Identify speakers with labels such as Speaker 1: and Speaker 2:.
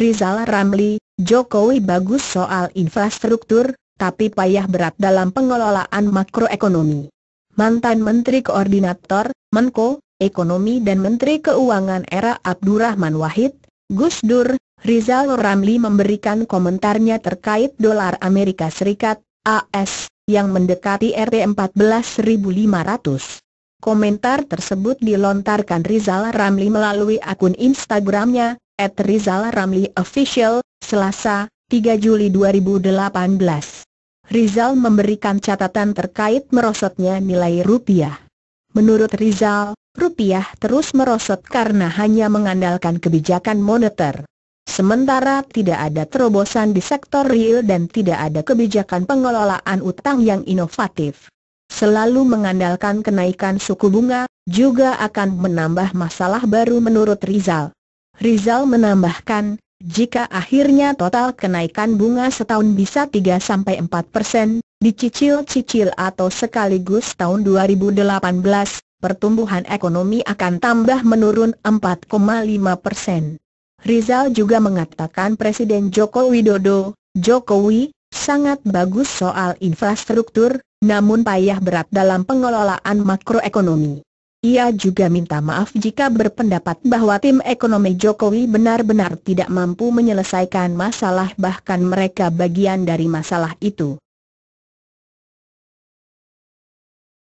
Speaker 1: Rizal Ramli, Jokowi bagus soal infrastruktur, tapi payah berat dalam pengelolaan makroekonomi. Mantan Menteri Koordinator, Menko, Ekonomi dan Menteri Keuangan era Abdurrahman Wahid, Gus Dur, Rizal Ramli memberikan komentarnya terkait dolar Amerika Serikat, AS, yang mendekati Rp 14.500. Komentar tersebut dilontarkan Rizal Ramli melalui akun Instagramnya, at Rizal Ramli Official, Selasa, 3 Juli 2018. Rizal memberikan catatan terkait merosotnya nilai rupiah. Menurut Rizal, rupiah terus merosot karena hanya mengandalkan kebijakan moneter. Sementara tidak ada terobosan di sektor real dan tidak ada kebijakan pengelolaan utang yang inovatif. Selalu mengandalkan kenaikan suku bunga, juga akan menambah masalah baru menurut Rizal. Rizal menambahkan, jika akhirnya total kenaikan bunga setahun bisa 3-4 persen, dicicil-cicil atau sekaligus tahun 2018, pertumbuhan ekonomi akan tambah menurun 4,5 persen. Rizal juga mengatakan Presiden Joko Widodo, Jokowi, sangat bagus soal infrastruktur, namun payah berat dalam pengelolaan makroekonomi. Ia juga minta maaf jika berpendapat bahwa tim ekonomi Jokowi benar-benar tidak mampu menyelesaikan masalah bahkan mereka bagian dari masalah itu.